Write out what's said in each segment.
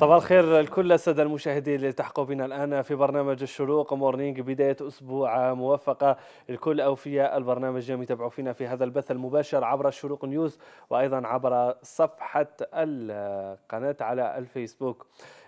صباح الخير لكل السادة المشاهدين اللي التحقوا بنا الآن في برنامج الشروق مورنينج بداية أسبوع موفقة الكل أوفياء البرنامج يوم يتابعوا فينا في هذا البث المباشر عبر الشروق نيوز وأيضا عبر صفحة القناة على الفيسبوك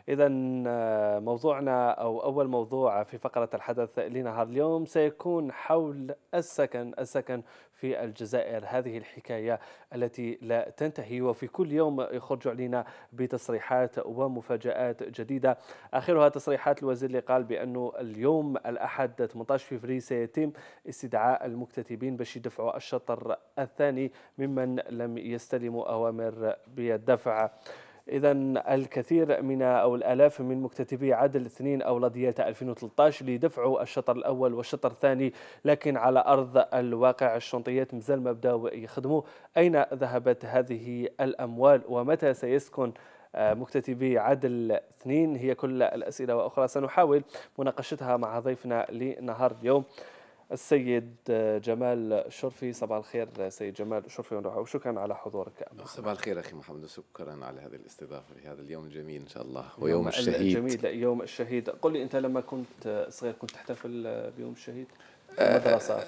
إذا آه، موضوعنا أو أول موضوع في فقرة الحدث لنهار اليوم سيكون حول السكن السكن في الجزائر هذه الحكاية التي لا تنتهي وفي كل يوم يخرج علينا بتصريحات ومفاجآت جديدة آخرها تصريحات الوزير اللي قال بأنه اليوم الأحد 18 فبراير سيتم استدعاء المكتتبين باش يدفعوا الشطر الثاني ممن لم يستلموا أوامر بالدفع إذا الكثير من أو الآلاف من مكتتبي عدل اثنين لاديات 2013 لدفعوا الشطر الأول والشطر الثاني لكن على أرض الواقع الشنطيات مازال ما بداوا يخدموا أين ذهبت هذه الأموال ومتى سيسكن آه، مكتتبي عدل اثنين هي كل الأسئلة وأخرى سنحاول مناقشتها مع ضيفنا لنهار اليوم السيد جمال شرفي صباح الخير سيد جمال شرفي وشكرا على حضورك صباح الخير أخي محمد وشكرا على هذه الاستضافة في هذا اليوم الجميل إن شاء الله نعم، ويوم الشهيد جميل يوم الشهيد قل لي أنت لما كنت صغير كنت تحتفل بيوم الشهيد آه، في المدرسة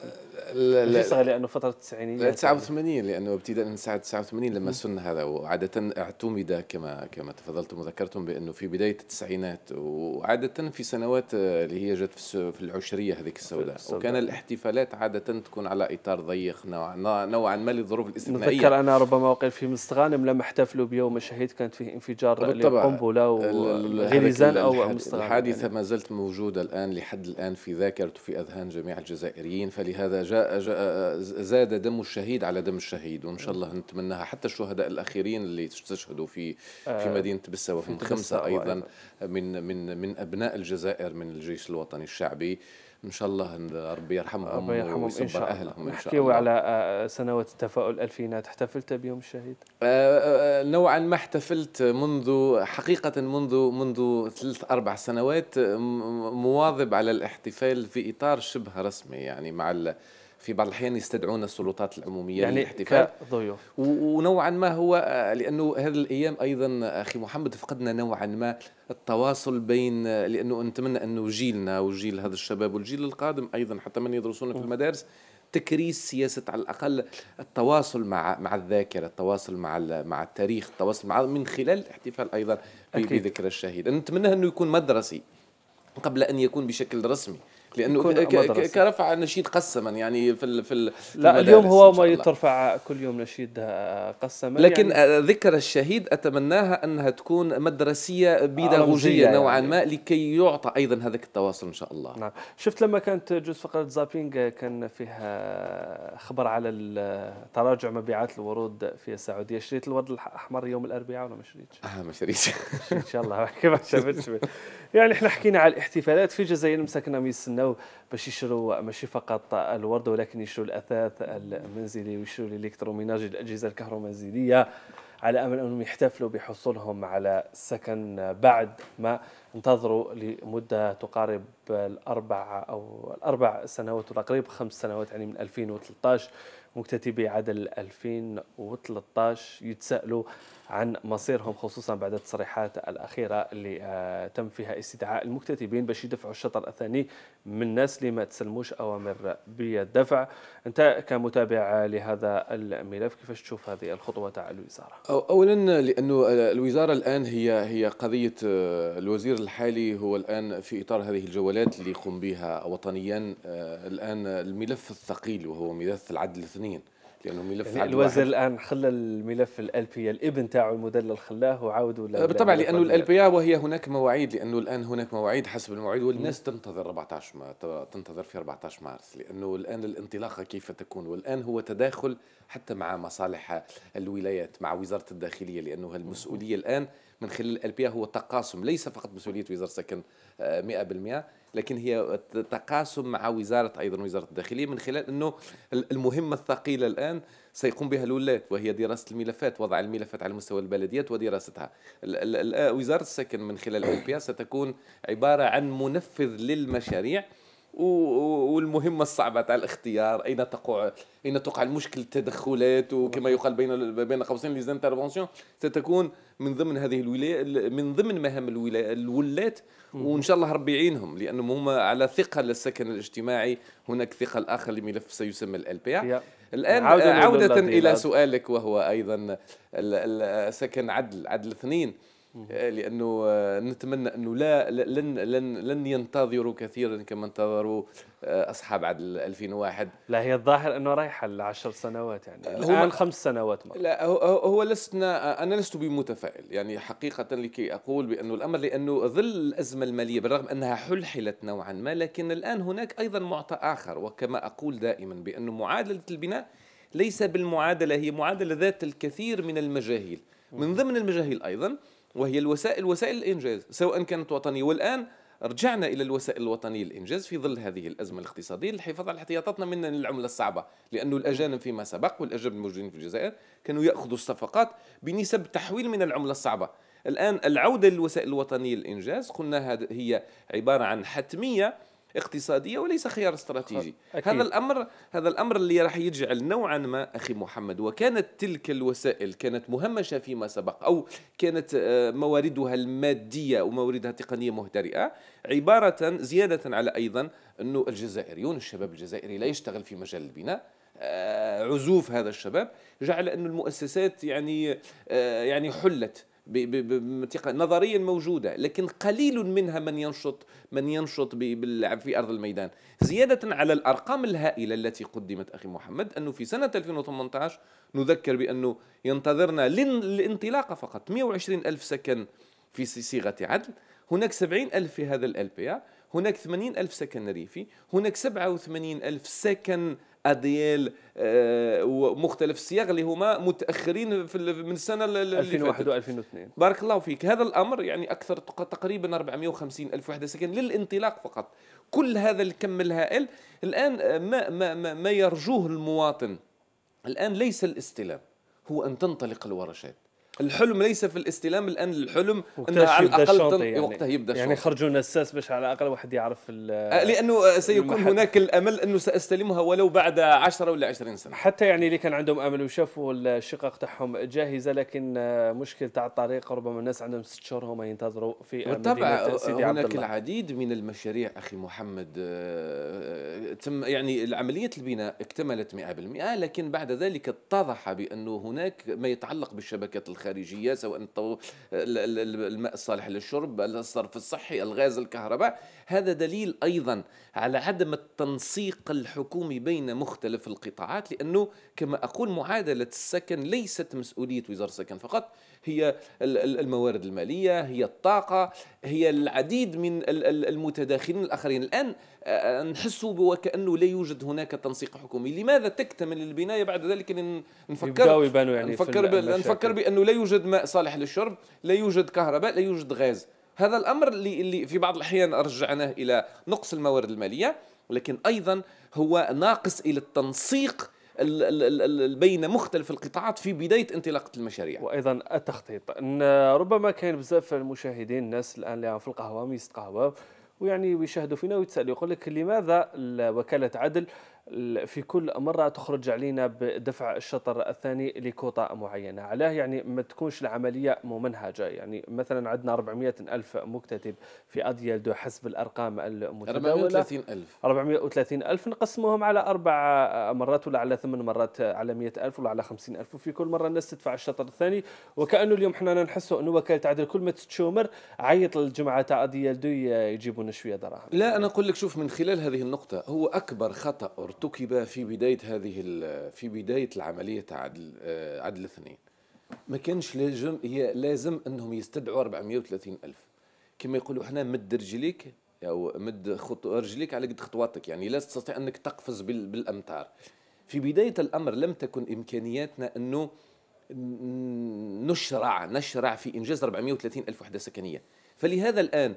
الجسغة لانه فتره التسعينيات 89 لانه ابتداء من ساعه 89 لما سن هذا وعاده اعتمد كما كما تفضلتم وذكرتم بانه في بدايه التسعينات وعاده في سنوات آه، اللي هي جت في العشريه هذيك السوداء وكان الاحتفالات عاده تكون على اطار ضيق نوعا نوع ما للظروف الاستثنائيه نتذكر انا ربما وقع في مستغانم لما احتفلوا بيوم الشهيد كانت فيه انفجار لقنبله وغليزان او مستغانم الحادثه يعني. ما زالت موجوده الان لحد الان في ذاكره وفي اذهان جميع الجزائريين فلهذا جاء, جاء زاد دم الشهيد على دم الشهيد وان شاء الله نتمناها حتى الشهداء الاخيرين اللي استشهدوا في في آه، مدينه بسا وفي خمسه ايضا من من من ابناء الجزائر من الجيش الوطني الشعبي ان شاء الله ربي يرحمهم ربي يرحمهم ان شاء الله اهلهم ان شاء الله على آه، آه، سنوات التفاؤل الالفينات احتفلت بيوم الشهيد آه، نوعا ما احتفلت منذ حقيقه منذ منذ ثلاث اربع سنوات مواظب على الاحتفال في اطار شبه رسمي يعني مع في بعض الأحيان يستدعون السلطات العمومية يعني للاحتفال ضيوف ونوعا ما هو آه، لأنه هذه الأيام أيضا آه، أخي محمد فقدنا نوعا ما التواصل بين آه، لأنه نتمنى أنه جيلنا وجيل هذا الشباب والجيل القادم أيضا حتى من يدرسون في المدارس تكريس سياسة على الأقل التواصل مع مع الذاكرة التواصل مع مع التاريخ التواصل مع من خلال الاحتفال أيضا بذكرى الشهيد نتمنى أنه يكون مدرسي قبل أن يكون بشكل رسمي لانه كرفع نشيد قسما يعني في الـ في الـ لا اليوم هو ما ترفع كل يوم نشيد آه، قسما لكن يعني آه، ذكر الشهيد اتمناها انها تكون مدرسيه بيداغوجيه نوعا يعني. ما لكي يعطى ايضا هذاك التواصل ان شاء الله نعم شفت لما كانت جزء فقره زابينغ آه، كان فيها خبر على تراجع مبيعات الورود في السعوديه شريت الورد الاحمر يوم الاربعاء ولا ما شريتش؟ آه ما شريتش ان شاء الله ما شريتش يعني احنا حكينا على الاحتفالات في الجزائر مسكنا ميسنا دخلوا باش يشروا ماشي فقط الورد ولكن يشروا الاثاث المنزلي ويشروا الالكتروميناج الاجهزه الكهرومنزليه على امل انهم يحتفلوا بحصولهم على السكن بعد ما انتظروا لمده تقارب الاربع او الاربع سنوات تقريبا خمس سنوات يعني من 2013 مكتتبي عدل 2013 يتساءلوا عن مصيرهم خصوصا بعد التصريحات الأخيرة اللي آه، تم فيها استدعاء المكتتبين باش يدفعوا الشطر الثاني من الناس اللي ما تسلموش أوامر بالدفع أنت كمتابع لهذا الملف كيفاش تشوف هذه الخطوة تاع الوزارة؟ أو أولا لأنه الوزارة الآن هي هي قضية آه، الوزير الحالي هو الآن في إطار هذه الجولات اللي يقوم بها وطنيا آه، الآن الملف الثقيل وهو ملف العدل الاثنين لانه ملف يعني الوزير الان خلى الملف الالبيه الابن تاعه المدلل خلاه وعاودوا آه، بالطبع لانه الالبيه وهي هناك مواعيد لانه الان هناك مواعيد حسب المواعيد والناس مم. تنتظر 14 ما تنتظر في 14 مارس لانه الان الانطلاقه كيف تكون والان هو تداخل حتى مع مصالح الولايات مع وزاره الداخليه لانه المسؤوليه الان من خلال الالبيه هو تقاسم ليس فقط مسؤوليه وزاره السكن 100% آه، لكن هي تقاسم مع وزاره ايضا وزاره الداخليه من خلال انه المهمه الثقيله الان سيقوم بها الولاة وهي دراسة الملفات وضع الملفات على مستوى البلديات ودراستها وزارة السكن من خلال البيا ستكون عبارة عن منفذ للمشاريع والمهمة الصعبة تاع الاختيار أين تقع أين تقع المشكل التدخلات وكما يقال بين بين قوسين ليزانترفونسيون ستكون من ضمن هذه الولاية من ضمن مهام الولاية الولات وإن شاء الله ربي يعينهم لأنهم هما على ثقة للسكن الاجتماعي هناك ثقة آخر لملف سيسمى ال بي الآن عودة, عودة إلى سؤالك وهو أيضا السكن عدل عدل اثنين آه، لانه آه، نتمنى انه لا لن لن لن ينتظروا كثيرا كما انتظروا آه، اصحاب عدل 2001 لا هي الظاهر انه رايحه لعشر سنوات يعني هو الان خمس سنوات مرة. لا هو لسنا انا لست بمتفائل يعني حقيقه لكي اقول بانه الامر لانه ظل الازمه الماليه بالرغم انها حلحلت نوعا ما لكن الان هناك ايضا معطى اخر وكما اقول دائما بانه معادله البناء ليس بالمعادله هي معادله ذات الكثير من المجاهيل من ضمن المجاهيل ايضا وهي الوسائل وسائل الانجاز سواء كانت وطنيه والان رجعنا الى الوسائل الوطنيه للانجاز في ظل هذه الازمه الاقتصاديه للحفاظ على احتياطاتنا من العمله الصعبه لانه الاجانب فيما سبق والاجانب الموجودين في الجزائر كانوا ياخذوا الصفقات بنسب تحويل من العمله الصعبه الان العوده للوسائل الوطنيه للانجاز قلنا هي عباره عن حتميه اقتصاديه وليس خيار استراتيجي أكيد. هذا الامر هذا الامر اللي راح يجعل نوعا ما اخي محمد وكانت تلك الوسائل كانت مهمشه فيما سبق او كانت آه، مواردها الماديه ومواردها التقنيه مهترئه عباره زياده على ايضا انه الجزائريون الشباب الجزائري لا يشتغل في مجال البناء آه، عزوف هذا الشباب جعل أن المؤسسات يعني آه، يعني حلت نظريا موجوده لكن قليل منها من ينشط من ينشط باللعب في ارض الميدان زياده على الارقام الهائله التي قدمت اخي محمد انه في سنه 2018 نذكر بانه ينتظرنا للانطلاقه فقط 120 الف سكن في صيغه عدل هناك 70 الف في هذا الالبيا هناك 80 الف سكن ريفي هناك 87 الف سكن اديل آه، ومختلف الصياغ اللي هما متاخرين في من السنه اللي 2001 و2002 بارك الله فيك هذا الامر يعني اكثر تقريبا 450 الف وحده سكن للانطلاق فقط كل هذا الكم الهائل الان آه، ما ما ما, ما يرجوه المواطن الان ليس الاستلام هو ان تنطلق الورشات الحلم ليس في الاستلام الان الحلم انه على الاقل يعني وقتها يبدا الشوط يعني خرجوا نساس باش على الاقل واحد يعرف آه، لانه آه، سيكون المحل. هناك الامل انه ساستلمها ولو بعد 10 ولا 20 سنه حتى يعني اللي كان عندهم امل وشافوا الشقق تاعهم جاهزه لكن آه، مشكل تاع الطريق ربما الناس عندهم ست شهور هما ينتظروا في بالطبع هناك العديد من المشاريع اخي محمد تم يعني عمليه البناء اكتملت 100% لكن بعد ذلك اتضح بانه هناك ما يتعلق بالشبكات الخارجية سواء الماء الصالح للشرب الصرف الصحي الغاز الكهرباء هذا دليل أيضا على عدم التنسيق الحكومي بين مختلف القطاعات لأنه كما أقول معادلة السكن ليست مسؤولية وزارة السكن فقط هي الموارد المالية هي الطاقة هي العديد من المتداخلين الآخرين الآن آه، نحس وكأنه لا يوجد هناك تنسيق حكومي لماذا تكتمل البناية بعد ذلك نفكر يعني نفكر, نفكر بأنه لا يوجد ماء صالح للشرب لا يوجد كهرباء لا يوجد غاز هذا الامر اللي, اللي في بعض الاحيان رجعناه الى نقص الموارد الماليه ولكن ايضا هو ناقص الى التنسيق بين مختلف القطاعات في بدايه انطلاقه المشاريع وايضا التخطيط ربما كاين بزاف المشاهدين الناس الان اللي في القهوه ميست قهوه ويعني ويشاهدوا فينا ويتسالوا يقول لك لماذا وكاله عدل في كل مرة تخرج علينا بدفع الشطر الثاني لكوطة معينة علاه يعني ما تكونش العملية ممنهجة يعني مثلا عندنا 400 ألف مكتتب في أديال دو حسب الأرقام المتداولة 430 ألف 430 ألف نقسمهم على أربع مرات ولا على ثمان مرات على 100 ألف ولا على 50 ألف وفي كل مرة الناس تدفع الشطر الثاني وكأنه اليوم حنا نحسوا أنه وكالة عدل كل ما تتشومر عيط للجماعة تاع أديال دو يجيبون شوية دراهم لا أنا أقول لك شوف من خلال هذه النقطة هو أكبر خطأ ارتكب في بدايه هذه في بدايه العمليه تاع عدل آه، عدل اثنين ما كانش لازم هي لازم انهم يستدعوا 430 الف كما يقولوا احنا مد رجليك او مد خطو رجليك على قد خطواتك يعني لا تستطيع انك تقفز بالامتار في بدايه الامر لم تكن امكانياتنا انه نشرع نشرع في انجاز 430 الف وحده سكنيه فلهذا الان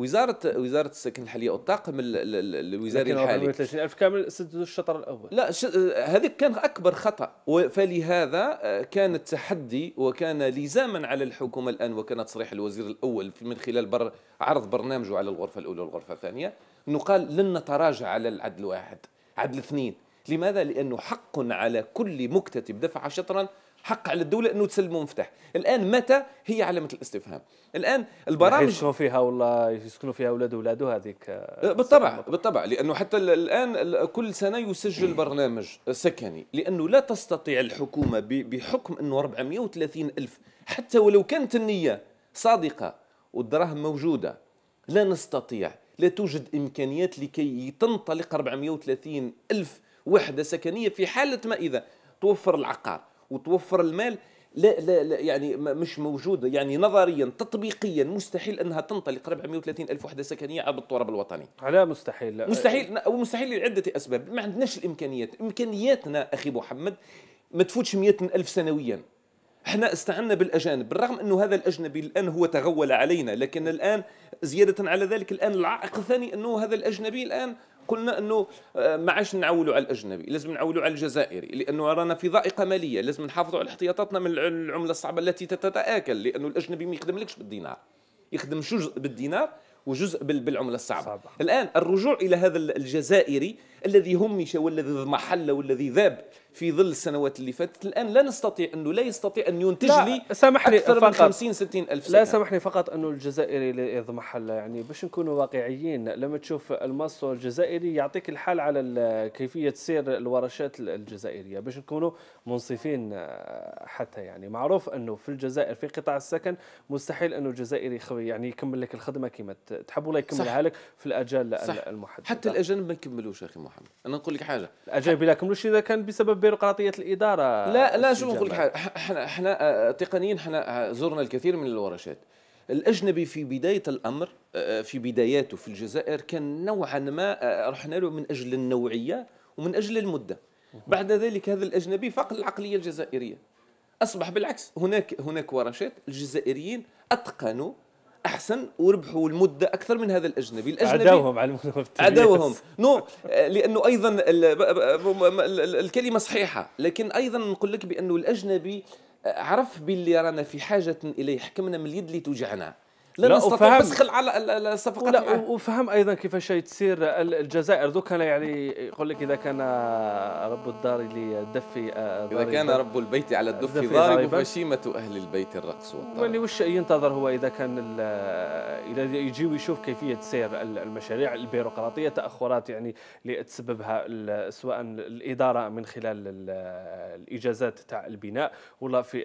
وزاره وزاره السكن الحاليه والطاقم الوزاري الحالي ألف كامل سددوا الشطر الاول لا ش... هذيك كان اكبر خطا فلهذا آه، كان التحدي وكان لزاما على الحكومه الان وكان تصريح الوزير الاول من خلال بر... عرض برنامجه على الغرفه الاولى والغرفه الثانيه انه قال لن نتراجع على العدل الواحد عدل اثنين لماذا؟ لأنه حق على كل مكتتب دفع شطرا حق على الدولة أنه تسلموا مفتاح الآن متى هي علامة الاستفهام الآن البرامج يسكنوا فيها والله يسكنوا فيها أولاد أولاده هذيك بالطبع بالطبع لأنه حتى الآن كل سنة يسجل برنامج سكني لأنه لا تستطيع الحكومة بحكم أنه 430 ألف حتى ولو كانت النية صادقة والدراهم موجودة لا نستطيع لا توجد إمكانيات لكي تنطلق 430 ألف وحدة سكنية في حالة ما إذا توفر العقار وتوفر المال لا لا, لا يعني مش موجوده يعني نظريا تطبيقيا مستحيل انها تنطلق 430 الف وحده سكنيه عبر التراب الوطني على مستحيل لا. مستحيل او مستحيل لعده اسباب ما عندناش الامكانيات امكانياتنا اخي محمد ما تفوتش 100 الف سنويا احنا استعنا بالاجانب بالرغم انه هذا الاجنبي الان هو تغول علينا لكن الان زياده على ذلك الان العائق الثاني انه هذا الاجنبي الان قلنا انه آه، ما عادش نعولوا على الاجنبي لازم نعولوا على الجزائري لانه رانا في ضائقه ماليه لازم نحافظوا على احتياطاتنا من العمله الصعبه التي تتاكل لانه الاجنبي ما يخدملكش بالدينار يخدم جزء بالدينار وجزء بالعمله الصعبه صعبة. الان الرجوع الى هذا الجزائري الذي همش والذي اضمحل والذي ذاب في ظل السنوات اللي فاتت الان لا نستطيع انه لا يستطيع ان ينتج لي سامحني اكثر فقط من 50 60 الف سنة. لا سامحني فقط انه الجزائري اللي ضمحل يعني باش نكونوا واقعيين لما تشوف الماسو الجزائري يعطيك الحال على كيفيه سير الورشات الجزائريه باش نكونوا منصفين آه، حتى يعني معروف انه في الجزائر في قطاع السكن مستحيل انه الجزائري يعني يكمل لك الخدمه كما تحب ولا يكملها لك في الاجال المحدده حتى الاجانب ما يكملوش اخي محمد محمد انا نقول لك حاجه الاجانب لا كملوش اذا كان بسبب بيروقراطيه الاداره لا لا شو نقول لك حاجه احنا احنا آه، آه، تقنيا احنا آه، زرنا الكثير من الورشات الاجنبي في بدايه الامر في بداياته في الجزائر كان نوعا ما رحنا له من اجل النوعيه ومن اجل المده بعد ذلك هذا الاجنبي فاق العقليه الجزائريه اصبح بالعكس هناك هناك ورشات الجزائريين اتقنوا احسن وربحوا المده اكثر من هذا الاجنبي الاجنبي عداوهم على عداوهم نو لانه ايضا الكلمه صحيحه لكن ايضا نقول لك بانه الاجنبي آه، عرف باللي رانا في حاجه اليه حكمنا من اليد اللي توجعنا لا, لا نستطيع بس على الصفقات لا وفهم ايضا كيفاش تصير الجزائر كان يعني يقول لك اذا كان رب الدار للدف آه، اذا كان رب البيت على الدف ضارب فشيمه اهل البيت الرقص والطرب يعني وش ينتظر هو اذا كان آه، اذا يجي ويشوف كيفيه سير المشاريع البيروقراطيه تاخرات يعني اللي تسببها سواء الاداره من خلال آه، الاجازات تاع البناء ولا في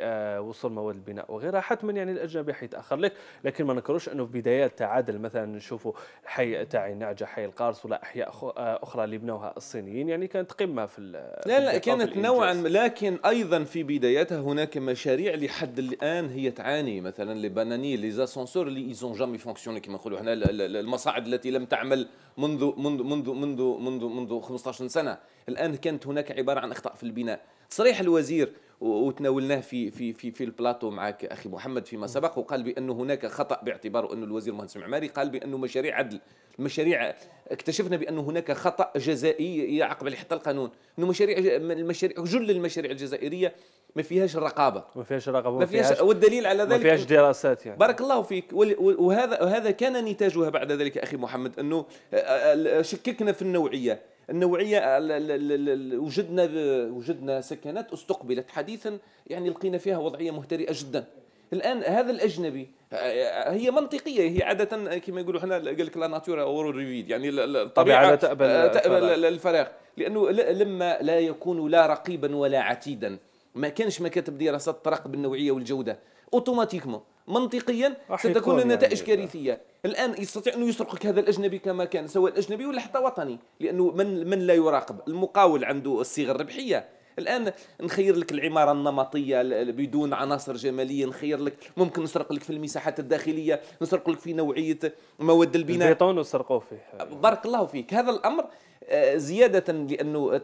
وصول مواد البناء وغيرها حتما يعني الاجنبي حيتاخر لك لكن ما تذكروش انه في بدايات تعادل مثلا نشوفوا حي تاع نعجه حي القارص ولا احياء آه، اخرى اللي بنوها الصينيين يعني كانت قمه في لا لا كانت نوعا لكن ايضا في بدايتها هناك مشاريع لحد الان هي تعاني مثلا لي باناني لي اسانسور لي ايزون جامي فونكسيوني كما نقولوا هنا المصاعد التي لم تعمل منذ منذ منذ منذ منذ منذ 15 سنه الان كانت هناك عباره عن اخطاء في البناء صريح الوزير وتناولناه في في في في البلاطو معك اخي محمد فيما سبق وقال بانه هناك خطا باعتبار انه الوزير مهندس معماري قال بانه مشاريع عدل المشاريع اكتشفنا بانه هناك خطا جزائي يعقب عليه حتى القانون انه مشاريع المشاريع جل المشاريع الجزائريه ما فيهاش الرقابه ما فيهاش رقابه ما فيهاش والدليل على ذلك ما فيهاش دراسات يعني بارك الله فيك وهذا وهذا كان نتاجها بعد ذلك اخي محمد انه آه، آه، شككنا في النوعيه النوعيه وجدنا وجدنا سكنات استقبلت حديثا يعني لقينا فيها وضعيه مهترئه جدا الان هذا الاجنبي هي منطقيه هي عاده كما يقولوا حنا قال لك لا ناتور ريفيد يعني الطبيعه لا تأبل, آه، تأبل الفراغ لانه لما لا يكون لا رقيبا ولا عتيدا ما كانش مكاتب دراسات ترقب النوعيه والجوده اوتوماتيكمون منطقيا ستكون النتائج يعني كارثيه الان يستطيع انه يسرقك هذا الاجنبي كما كان سواء الاجنبي ولا حتى وطني لانه من من لا يراقب المقاول عنده الصيغه الربحيه الان نخير لك العماره النمطيه بدون عناصر جماليه نخير لك ممكن نسرق لك في المساحات الداخليه نسرق لك في نوعيه مواد البناء البيطون وسرقوه فيه بارك الله فيك هذا الامر آه، زيادة لأنه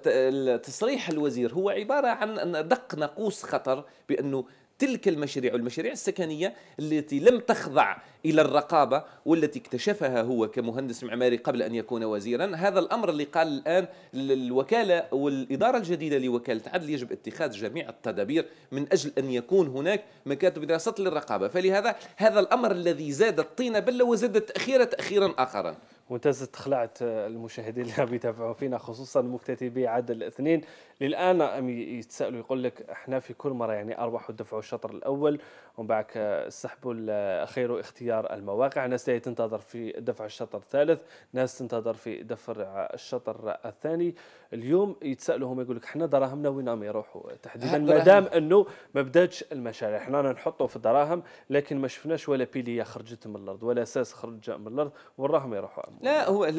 تصريح الوزير هو عبارة عن دق ناقوس خطر بأنه تلك المشاريع والمشاريع السكنية التي لم تخضع إلى الرقابة والتي اكتشفها هو كمهندس معماري قبل أن يكون وزيرا هذا الأمر اللي قال الآن الوكالة والإدارة الجديدة لوكالة عدل يجب اتخاذ جميع التدابير من أجل أن يكون هناك مكاتب دراسات للرقابة فلهذا هذا الأمر الذي زاد الطين بلة وزاد التأخير تأخيرا آخرا وانت خلعت المشاهدين اللي راهم يتابعوا فينا خصوصا مكتتبي عدد الاثنين للان عم يتسالوا يقول لك احنا في كل مره يعني اربحوا دفعوا الشطر الاول ومن بعد سحبوا خير اختيار المواقع ناس تنتظر في دفع الشطر الثالث ناس تنتظر في دفع الشطر الثاني اليوم يتسالوا هم يقول لك احنا دراهمنا وين عم يروحوا تحديدا ما دام انه ما بداتش المشاريع احنا نحطوا في الدراهم لكن ما شفناش ولا بيليه خرجت من الارض ولا اساس خرج من الارض وين راهم يروحوا لا هو ال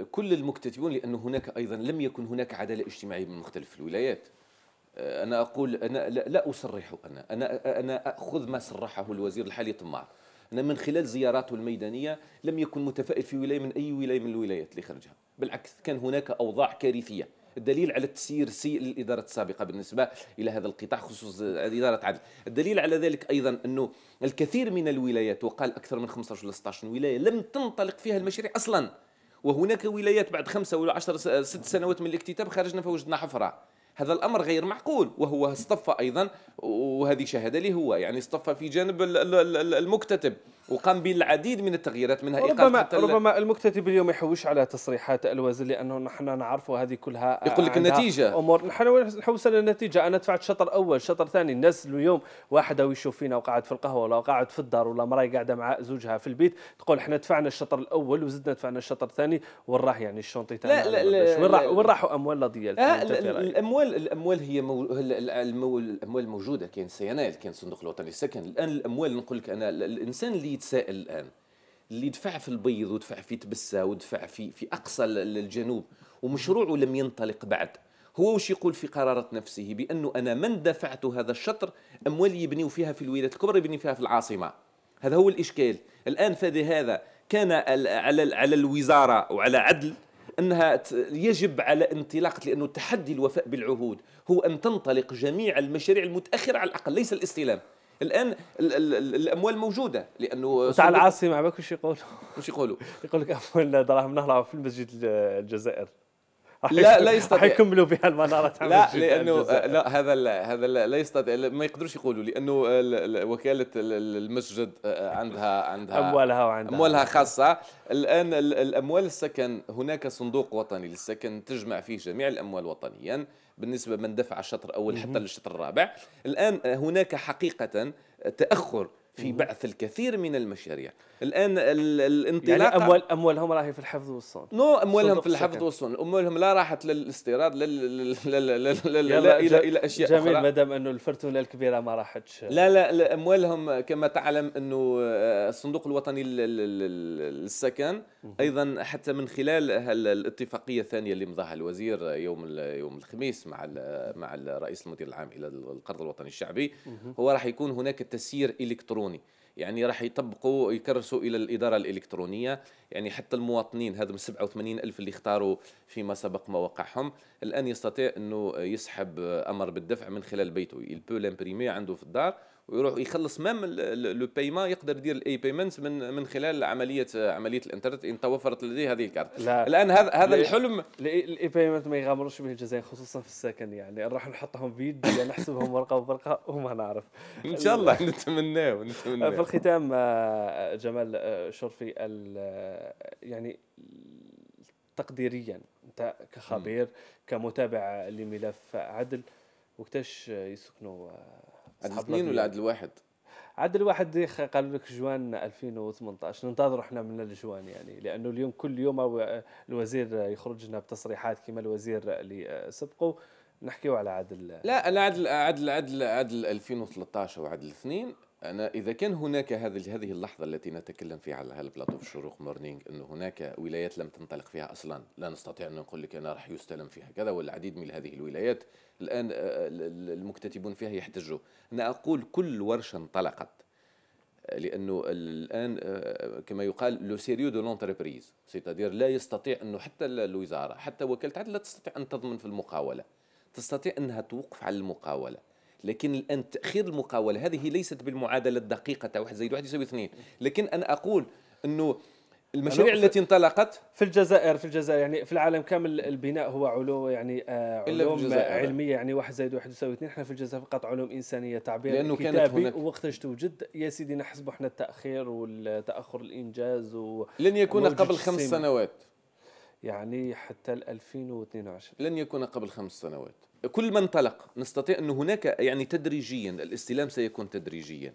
ال كل المكتتبون لأنه هناك أيضا لم يكن هناك عدالة اجتماعية من مختلف الولايات آه، أنا أقول أنا لا, لا أصرح أنا أنا أنا أخذ ما صرحه الوزير الحالي طماع أنا من خلال زياراته الميدانية لم يكن متفائل في ولاية من أي ولاية من الولايات اللي خرجها بالعكس كان هناك أوضاع كارثية الدليل على التسيير السيء للاداره السابقه بالنسبه الى هذا القطاع خصوصا اداره عدل الدليل على ذلك ايضا انه الكثير من الولايات وقال اكثر من 15 ولا 16 ولايه لم تنطلق فيها المشاريع اصلا وهناك ولايات بعد خمسة ولا عشر ست سنوات من الاكتتاب خرجنا فوجدنا حفره هذا الامر غير معقول وهو اصطف ايضا وهذه شهاده له هو يعني اصطف في جانب المكتتب وقام بالعديد من التغييرات منها ربما ربما المكتتب اليوم يحوش على تصريحات الوزير لانه نحن نعرفوا هذه كلها يقول لك النتيجه امور نحن نحوس على النتيجه انا دفعت شطر اول شطر ثاني الناس اليوم واحد ويشوف فينا وقاعد في القهوه ولا قاعد في الدار ولا مراي قاعده مع زوجها في البيت تقول احنا دفعنا الشطر الاول وزدنا دفعنا الشطر الثاني وين راح يعني الشنطي تاعنا لا لا وين راحوا اموال آه، لا ديال الاموال الاموال هي الاموال موجوده كاين سينال كاين صندوق الوطني للسكن الان الاموال نقول لك انا الانسان اللي يتساءل الان اللي دفع في البيض ودفع في تبسه ودفع في في اقصى الجنوب ومشروعه لم ينطلق بعد هو وش يقول في قرارة نفسه بأنه أنا من دفعت هذا الشطر أموالي يبنيوا فيها في الولايات الكبرى يبني فيها في العاصمة هذا هو الإشكال الآن هذا كان على على الوزارة وعلى عدل انها يجب على انطلاقه لانه تحدي الوفاء بالعهود هو ان تنطلق جميع المشاريع المتاخره على الاقل ليس الاستلام الان الاموال موجوده لانه تاع العاصمه بالك واش يقولوا واش يقولوا يقول لك اموال دراهم نهضه في المسجد الجزائر لا لا يستطيع يكملوا بها المناره تاع لا لانه لا هذا لا هذا لا, لا يستطيع ما يقدروش يقولوا لانه وكاله المسجد آه، آه، عندها عندها اموالها وعندها اموالها خاصه الان الاموال السكن هناك صندوق وطني للسكن تجمع فيه جميع الاموال وطنيا بالنسبه من دفع الشطر الاول حتى للشطر الرابع الان هناك حقيقه تاخر في بعث الكثير من المشاريع الان الانطلاق يعني اموال اموالهم راهي في الحفظ والصون نو اموالهم في الحفظ والصون اموالهم لا راحت للاستيراد لا الى الى اشياء جميل اخرى جميل مادام انه الفرتونه الكبيره ما راحتش لا لا, لا اموالهم كما تعلم انه آه، الصندوق الوطني للسكن ايضا حتى من خلال الاتفاقيه الثانيه اللي مضاها الوزير يوم يوم الخميس مع مع الرئيس المدير العام الى القرض الوطني الشعبي هو راح يكون هناك تسيير الكتروني الالكتروني يعني راح يطبقوا يكرسوا الى الاداره الالكترونيه يعني حتى المواطنين هذم 87 الف اللي اختاروا فيما سبق مواقعهم الان يستطيع انه يسحب امر بالدفع من خلال بيته البول امبريمي عنده في الدار ويروح يخلص مام لو بايما يقدر يدير الاي بيمنت من من خلال عمليه عمليه الانترنت ان توفرت لديه هذه الكارت لا الان هذا هذا الحلم الاي بيمنت ما يغامروش به الجزائر خصوصا في السكن يعني نروح نحطهم بيد نحسبهم ورقه وورقه وما نعرف ان شاء الله نتمناه نتمناه في الختام آه، جمال آه، شرفي يعني تقديريا انت كخبير كمتابع لملف عدل وقتاش يسكنوا آه، عدد اثنين ولا عدد الواحد؟ عاد الواحد قالوا لك جوان 2018 ننتظر احنا من الجوان يعني لانه اليوم كل يوم الوزير يخرج لنا بتصريحات كما الوزير اللي سبقه نحكيه على عدل لا لا عدل عدل عدل عدل 2013 وعدل الاثنين أنا إذا كان هناك هذه هذه اللحظة التي نتكلم فيها على البلاطو في الشروق مورنينغ أنه هناك ولايات لم تنطلق فيها أصلا لا نستطيع أن نقول لك أنا راح يستلم فيها كذا والعديد من هذه الولايات الآن آه، المكتتبون فيها يحتجوا أنا أقول كل ورشة انطلقت لانه الان آه، كما يقال لو سيريو دو لونتربريز سيتادير لا يستطيع انه حتى الوزاره حتى وكاله عدل لا تستطيع ان تضمن في المقاوله تستطيع انها توقف على المقاوله لكن الان تاخير المقاوله هذه ليست بالمعادله الدقيقه تاع واحد زائد واحد يساوي اثنين لكن انا اقول انه المشاريع التي انطلقت في الجزائر في الجزائر يعني في العالم كامل البناء هو علو يعني آه علوم علميه يعني واحد زائد واحد يساوي اثنين احنا في الجزائر فقط علوم انسانيه تعبير لأنه كتابي كانت هناك وقتاش توجد يا سيدي نحسبوا احنا التاخير والتاخر الانجاز و لن يكون قبل خمس سنوات يعني حتى 2022 لن يكون قبل خمس سنوات كل ما انطلق نستطيع أن هناك يعني تدريجيا الاستلام سيكون تدريجيا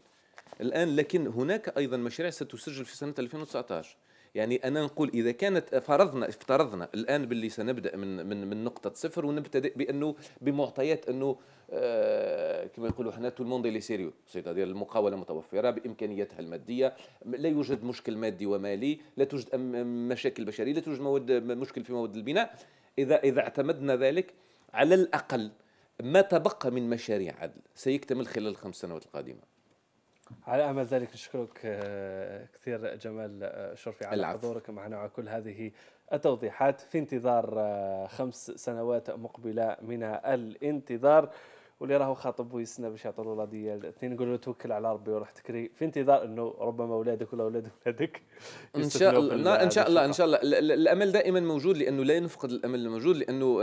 الآن لكن هناك أيضا مشاريع ستسجل في سنة 2019 يعني أنا نقول إذا كانت فرضنا افترضنا الآن باللي سنبدأ من من من نقطة صفر ونبتدئ بأنه بمعطيات أنه آه، كما يقولوا حنا تو الموندي لي سيريو سيتادير المقاولة متوفرة بإمكانياتها المادية لا يوجد مشكل مادي ومالي لا توجد مشاكل بشرية لا توجد مواد مشكل في مواد البناء إذا إذا اعتمدنا ذلك على الأقل ما تبقى من مشاريع عدل سيكتمل خلال الخمس سنوات القادمة على امل ذلك نشكرك آه، كثير جمال آه، شرفي على العفو. حضورك معنا وعلى كل هذه التوضيحات في انتظار آه، خمس سنوات مقبله من الانتظار واللي راهو خاطب ويسنى باش يعطوا له ديال الاثنين يقولوا له توكل على ربي وروح تكري في انتظار انه ربما اولادك ولا اولاد اولادك ان شاء الله ان شاء الله ان شاء الله الامل دائما موجود لانه لا نفقد الامل الموجود لانه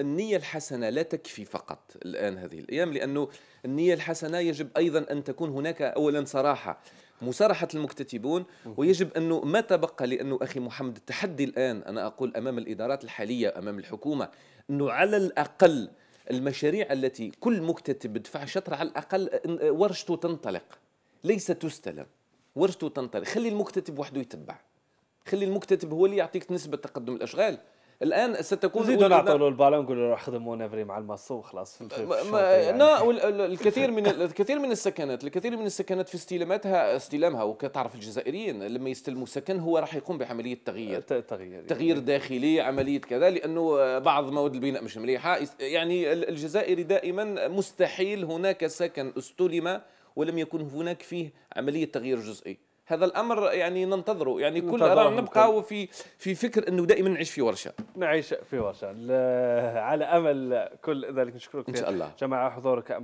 النيه الحسنه لا تكفي فقط الان هذه الايام لانه النيه الحسنه يجب ايضا ان تكون هناك اولا صراحه مصارحة المكتتبون ويجب أنه ما تبقى لأنه أخي محمد التحدي الآن أنا أقول أمام الإدارات الحالية أمام الحكومة أنه على الأقل المشاريع التي كل مكتتب بدفع شطر على الأقل ورشته تنطلق ليس تستلم ورشته تنطلق خلي المكتتب وحده يتبع خلي المكتتب هو اللي يعطيك نسبة تقدم الأشغال الان ستكون نزيدوا نعطوا له البالون نقول له خدموا نافري مع الماسو وخلاص يعني. لا الكثير من الكثير من السكنات الكثير من السكنات في استلاماتها استلامها وكتعرف الجزائريين لما يستلموا سكن هو راح يقوم بعمليه تغيير تغيير يعني. تغيير داخلي عمليه كذا لانه بعض مواد البناء مش مليحه يعني الجزائري دائما مستحيل هناك سكن استلم ولم يكن هناك فيه عمليه تغيير جزئي هذا الامر يعني ننتظره يعني كل راه نبقاو في في فكر انه دائما نعيش في ورشه نعيش في ورشه على امل كل ذلك نشكرك ان شاء الله جماعه حضورك مع